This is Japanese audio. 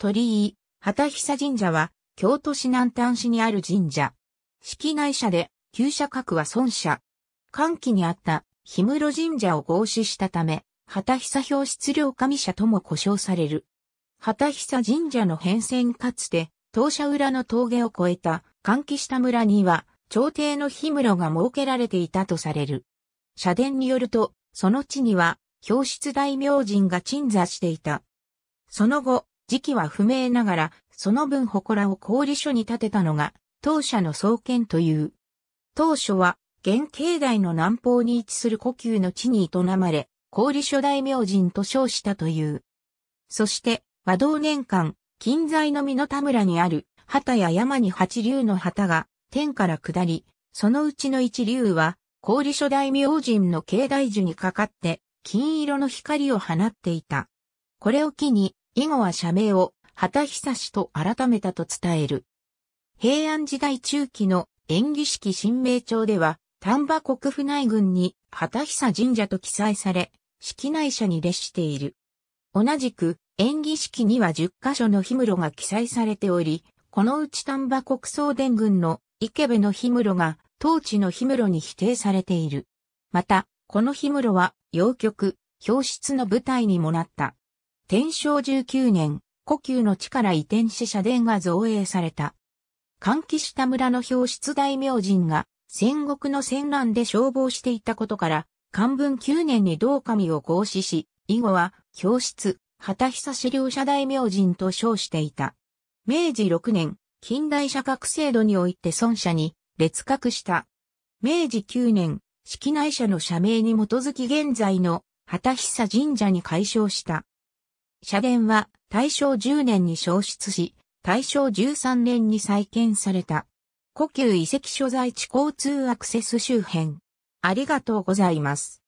鳥居、畑久神社は、京都市南端市にある神社。式内社で、旧社格は孫社。寒気にあった、氷室神社を合祀したため、畑久表質量神社とも呼称される。畑久神社の変遷かつて、当社裏の峠を越えた、寒気下村には、朝廷の氷室が設けられていたとされる。社殿によると、その地には、表室大明神が鎮座していた。その後、時期は不明ながら、その分祠を氷所に建てたのが、当社の創建という。当初は、現境内の南方に位置する故宮の地に営まれ、氷所大明神と称したという。そして、和同年間、近在の美の田村にある、旗や山に八竜の旗が、天から下り、そのうちの一竜は、氷所大明神の境内樹にかかって、金色の光を放っていた。これを機に、以後は社名を畑久氏と改めたと伝える。平安時代中期の演技式新名帳では、丹波国府内郡に畑久神社と記載され、式内社に列している。同じく、演技式には10カ所の氷室が記載されており、このうち丹波国総伝軍の池部の氷室が、当地の氷室に否定されている。また、この氷室は、洋曲、表出の舞台にもなった。天正19年、故宮の地から移転し社殿が造営された。換気した村の表出大名人が戦国の戦乱で消防していたことから、漢文9年に道上を合祀し、以後は表出、旗久資料社大名人と称していた。明治6年、近代社格制度において孫社に列格した。明治9年、式内社の社名に基づき現在の旗久神社に改称した。社殿は大正10年に消失し、大正13年に再建された。故宮遺跡所在地交通アクセス周辺。ありがとうございます。